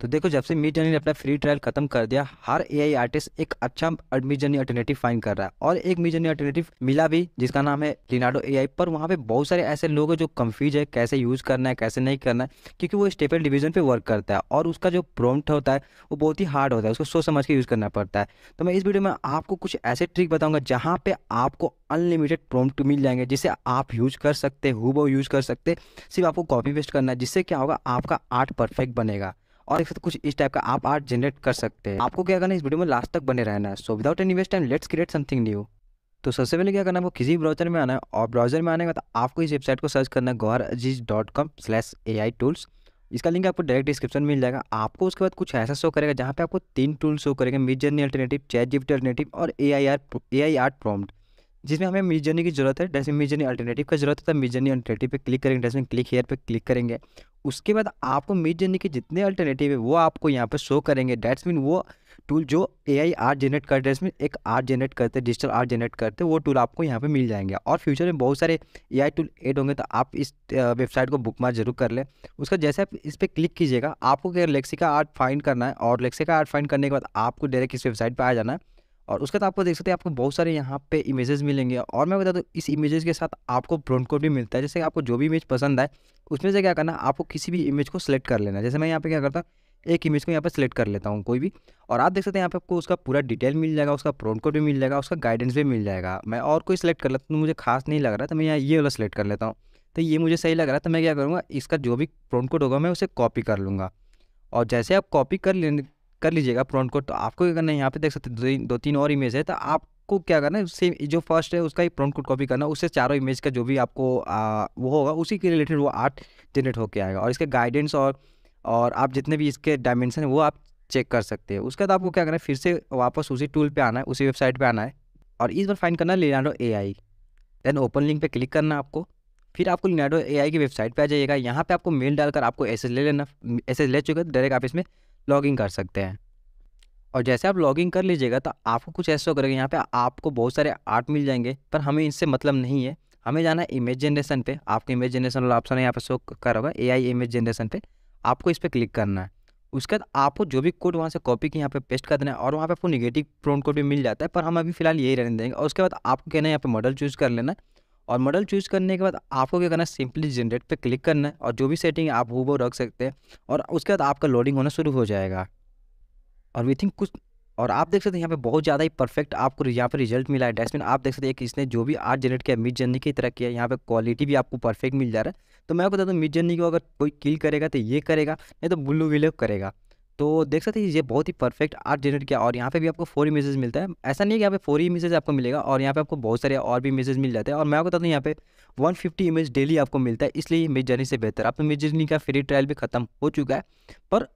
तो देखो जब से मिड जर्नी ने अपना फ्री ट्रायल खत्म कर दिया हर एआई आर्टिस्ट एक अच्छा मिड जर्नी अल्टरनेटिव फाइन कर रहा है और एक मिड जर्नी अल्टरनेटिव मिला भी जिसका नाम है लिनाडो एआई पर वहाँ पे बहुत सारे ऐसे लोग हैं जो कंफ्यूज है कैसे यूज़ करना है कैसे नहीं करना है क्योंकि वो स्टेपल डिवीजन पर वर्क करता है और उसका जो प्रोम्ट होता है वो बहुत ही हार्ड होता है उसको सोच समझ के यूज़ करना पड़ता है तो मैं इस वीडियो में आपको कुछ ऐसे ट्रिक बताऊँगा जहाँ पर आपको अनलिमिटेड प्रोम्ट मिल जाएंगे जिसे आप यूज कर सकते हो वो यूज़ कर सकते सिर्फ आपको कॉपी पेस्ट करना है जिससे क्या होगा आपका आर्ट परफेक्ट बनेगा और देख तो कुछ इस टाइप का आप आर्ट जनरेट कर सकते हैं आपको क्या करना है इस वीडियो में लास्ट तक बने रहना है so without any waste time let's create something new तो सबसे पहले क्या करना है आपको किसी भी ब्राउजर में आना है और ब्राउजर में आने का तो आपको इस वेबसाइट को सर्च करना है Gaur Aziz dot com slash A I tools इसका लिंक आपको डायरेक्ट डिस्क्रिप्शन मिल जाएगा आपको उसके बाद कुछ ऐसा शो करेगा जहाँ पे आपको तीन टूल शो करेगा Midjourney alternative ChatGPT alternative और A I R A I art prompt जिसमें हमें मिड जर्नी की जरूरत है जैसे मिड जर्नी अल्टरनेटिव का जरूरत है तो मिड जर्नी अल्टरनेटिव पे क्लिक करेंगे जैसे क्लिक हेयर पे क्लिक करेंगे उसके बाद आपको मिड जर्नी के जितने अल्टरनेटिव है वो आपको यहाँ पे शो करेंगे डैट्स मीन वो टूल जो ए आई आर्ट जनरेट करते हैं इसमें एक आर्ट जनरेट करते हैं डिजिटल आर्ट जनरेट करते हैं वो टूल आपको यहाँ पे मिल जाएंगे और फ्यूचर में बहुत सारे ए आई टूल एड होंगे तो आप इस वेबसाइट को बुक मार जरूर कर लें उसका जैसे आप इस पर क्लिक कीजिएगा आपको अगर लेक्सी का आर्ट फाइंड करना है और लेक्सी का आर्ट फाइंड करने के बाद आपको डायरेक्ट इस वेबसाइट पर आ जाना है और उसके बाद आपको देख सकते हैं आपको बहुत सारे यहाँ पे इमेजेस मिलेंगे और मैं बता दूँ इस इमेजेस के साथ आपको प्रोन कोड भी मिलता है जैसे आपको जो भी इमेज पसंद आए उसमें से क्या करना आपको किसी भी इमेज को सिलेक्ट कर लेना जैसे मैं यहाँ पे क्या करता हूँ एक इमेज को यहाँ पर सिलेक्ट कर लेता हूँ कोई भी और आप देख सकते हैं यहाँ पे आपको उसका पूरा डिटेल मिल जाएगा उसका प्रोन कोड भी मिल जाएगा उसका गाइडेंस भी मिल जाएगा मैं और कोई सिलेक्ट कर लेता हूँ तो मुझे खास नहीं लग रहा तो मैं यहाँ ये वाला सिलेक्ट कर लेता हूँ तो ये मुझे सही लग रहा है तो मैं क्या करूँगा इसका जो भी प्रोन कोड होगा मैं उसे कॉपी कर लूँगा और जैसे आप कॉपी कर लेने कर लीजिएगा प्रॉन्ट को तो आपको क्या करना है यहाँ पे देख सकते हैं दो तीन और इमेज है तो आपको क्या करना है सेम जो फर्स्ट है उसका ही प्रॉन्ट कोड कॉपी करना उससे चारों इमेज का जो भी आपको आ, वो होगा उसी के रिलेटेड वो आर्ट जनरेट होकर आएगा और इसके गाइडेंस और और आप जितने भी इसके डायमेंशन है वो आप चेक कर सकते हैं उसके बाद आपको क्या करना है फिर से वापस उसी टूल पर आना है उसी वेबसाइट पर आना है और इस बार फाइन करना है Leonardo A I then open link पर क्लिक करना आपको फिर आपको लिनाडो ए आई की वेबसाइट पे आ जाइएगा यहाँ पे आपको मेल डालकर आपको एस ले लेना एस ले चुके डायरेक्ट आप इसमें लॉगिंग कर सकते हैं और जैसे आप लॉगिंग कर लीजिएगा तो आपको कुछ ऐसा करेगा यहाँ पे आपको बहुत सारे आर्ट मिल जाएंगे पर हमें इनसे मतलब नहीं है हमें जाना है इमेज जनरेशन पे आपको इमेज जनरेशन वाला ऑप्शन यहाँ पे शो कर होगा ए आई इमेज जनरेशन पे आपको इस पर क्लिक करना है उसके बाद आपको जो भी कोड वहाँ से कॉपी के यहाँ पे पेस्ट कर देना है और वहाँ पे आपको निगेटिव प्रोन कोड भी मिल जाता है पर हम अभी फिलहाल यही रहने देंगे और उसके बाद आपको कहना है यहाँ पे मॉडल चूज़ कर लेना है और मॉडल चूज करने के बाद आपको क्या करना है सिंपली जनरेट पे क्लिक करना है और जो भी सेटिंग आप वो वो रख सकते हैं और उसके बाद आपका लोडिंग होना शुरू हो जाएगा और वी थिंक कुछ और आप देख सकते हैं यहाँ पे बहुत ज़्यादा ही परफेक्ट आपको यहाँ पर रिजल्ट मिला है डैशबोर्ड आप देख सकते हैं कि इसने जो भी आर्ट जनरेट किया मिड जर्नी की तरह किया यहाँ पर क्वालिटी भी आपको परफेक्ट मिल जा रहा है तो मैं आपको बता दूँ मिड जर्नी को अगर कोई किल करेगा तो ये करेगा नहीं तो ब्लू विलो करेगा तो देख सकते हैं ये बहुत ही परफेक्ट आर्ट जनरेट किया और यहाँ पे भी आपको फोर इमेजेस मिलता है ऐसा नहीं है कि यहाँ पे फोर इमेजेस आपको मिलेगा और यहाँ पे आपको बहुत सारे और भी इमेजेस मिल जाते हैं और मैं आपको बता दूँ यहाँ पे 150 इमेज डेली आपको मिलता है इसलिए मेज जर्नी से बेहतर आपने मेज जर्नी का फ्री ट्रायल भी खत्म हो चुका है पर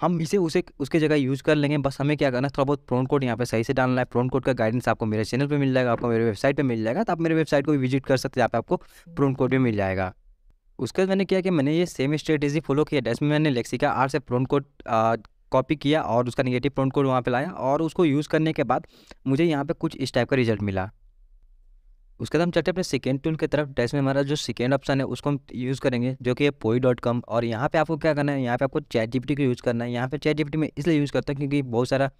हम इसे उसे उसके जगह यूज़ कर लेंगे बस हमें क्या करना है थोड़ा बहुत प्रोन कोड यहाँ पे सही से डालना है प्रोन कोड का गाइडेंस आपको मेरे चैनल पे मिल जाएगा आपको मेरे वेबसाइट पे मिल जाएगा तो आप मेरे वेबसाइट को भी विजिट कर सकते हैं यहाँ पे आपको प्रोन कोड भी मिल जाएगा उसके बाद मैंने क्या कि मैंने ये सेम स्ट्रेटेजी फॉलो किया जिसमें मैंने लेक्सिका आर से प्रोन कोड कॉपी किया और उसका निगेटिव प्रोन कोड वहाँ पर लाया और उसको यूज़ करने के बाद मुझे यहाँ पे कुछ इस टाइप का रिजल्ट मिला उसके बाद हम चलते अपने सेकेंड टूल की तरफ डेस्क में हमारा जो सेकेंड ऑप्शन है उसको हम यूज़ करेंगे जो कि है पोई डॉट कॉम और यहाँ पे आपको क्या करना है यहाँ पे आपको चैट जीपीटी को यूज़ करना है यहाँ पे चैट जीपीटी में इसलिए यूज़ करता है क्योंकि बहुत सारा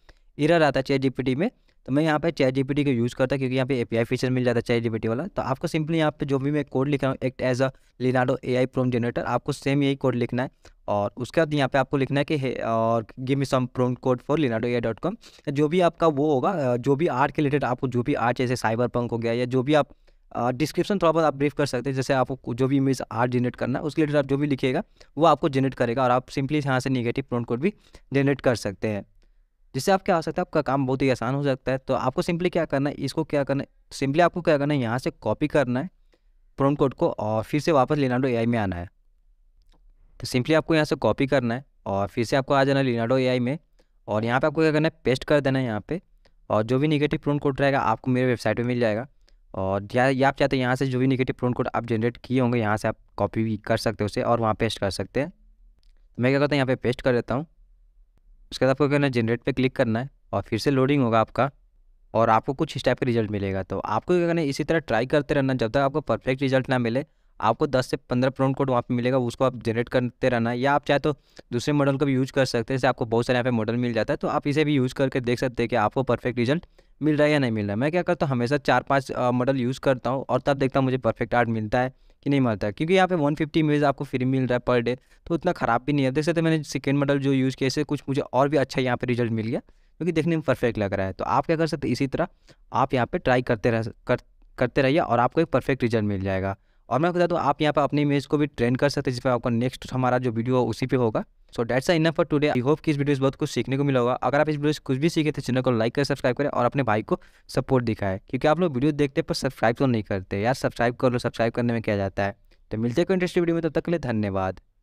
इरर आता है चैट जीपीटी में तो मैं यहाँ पे चैट जीपीटी को यूज़ करता क्योंकि यहाँ पे आई फीचर मिल जाता है चैट जीपीटी वाला तो आपको सिंपली यहाँ पे जो भी मैं कोड लिख रहा हूँ act as a Leonardo A I prompt generator आपको सेम यही कोड लिखना है और उसके बाद यहाँ पे आपको लिखना है कि है और give me some prompt code for Leonardo AI dot com जो भी आपका वो होगा जो भी आर्ट के रिलेटेड आपको जो भी आर्ट जैसे साइबर पंक हो गया या जो भी आप डिस्क्रिप्शन थोड़ा बहुत आप ब्रीफ कर सकते हैं जैसे आपको जो भी इमेज आर्ट जनरेट करना है उसके रिलेटेड आप जो भी लिखिएगा वो आपको जनरेट करेगा और आप सिंपली यहाँ से निगेटिव प्रोम कोड भी जनरेट कर सकते हैं जिससे आप क्या हो सकता है आपका काम बहुत ही आसान हो सकता है तो आपको सिंपली क्या करना है इसको क्या करना है सिंपली आपको क्या करना है यहाँ से कॉपी करना है प्रोम कोड को और फिर से वापस लेनाडो ए में आना है तो सिंपली आपको यहाँ से कॉपी करना है और फिर से आपको आ जाना लिनाडो ए में और यहाँ पर आपको क्या करना है पेस्ट कर देना है यहाँ पर और जो भी निगेटिव प्रोन कोड रहेगा आपको मेरे वेबसाइट पर मिल जाएगा और या, या आप चाहते हैं यहाँ से जो भी निगेटिव प्रोन कोड आप जनरेट किए होंगे यहाँ से आप कॉपी भी कर सकते हो उसे और वहाँ पेस्ट कर सकते हैं तो मैं क्या करता हूँ यहाँ पे पेस्ट कर देता हूँ उसके बाद आपको क्या करना है जनरेट पे क्लिक करना है और फिर से लोडिंग होगा आपका और आपको कुछ इस टाइप का रिजल्ट मिलेगा तो आपको क्या करना है इसी तरह ट्राई करते रहना जब तक आपको परफेक्ट रिजल्ट ना मिले आपको 10 से 15 प्रोमो कोड वहाँ पे मिलेगा उसको आप जनरेट करते रहना है या आप चाहे तो दूसरे मॉडल का भी यूज़ कर सकते हैं जैसे आपको बहुत सारे यहाँ पे मॉडल मिल जाता है तो आप इसे भी यूज़ करके देख सकते हैं कि आपको परफेक्ट रिजल्ट मिल रहा है या नहीं मिल रहा है मैं क्या करता हूँ हमेशा चार पाँच मॉडल यूज़ करता हूँ और तब देखता हूँ मुझे परफेक्ट आर्ट मिलता है कि नहीं मिलता है क्योंकि यहाँ पे वन फिफ्टी आपको फ्री मिल रहा है पर डे तो उतना ख़राब भी नहीं है देख सकते तो मैंने सेकेंड मॉडल जो यूज़ किया इससे कुछ मुझे और भी अच्छा यहाँ पर रिजल्ट मिल गया क्योंकि देखने में परफेक्ट लग रहा है तो आप क्या कर सकते इसी तरह आप यहाँ पर ट्राई करते रह करते रहिए और आपको एक परफेक्ट रिजल्ट मिल जाएगा और मैं बता दूँ आप यहाँ पर अपने इमेज को भी ट्रेंड कर सकते हैं जिसमें आपका नेक्स्ट हमारा जो वीडियो उसी पे होगा so that's it for today I hope कि इस वीडियो से बहुत कुछ सीखने को मिला होगा अगर आप इस वीडियो से कुछ भी सीखे तो चैनल को लाइक करें सब्सक्राइब करें और अपने भाई को सपोर्ट दिखाए क्योंकि आप लोग वीडियो देखते पर सब्सक्राइब तो नहीं करते यार सब्सक्राइब कर लो सब्सक्राइब करने में क्या जाता है तो मिलते हैं कोई इंटरेस्टिंग वीडियो में तब तक के लिए धन्यवाद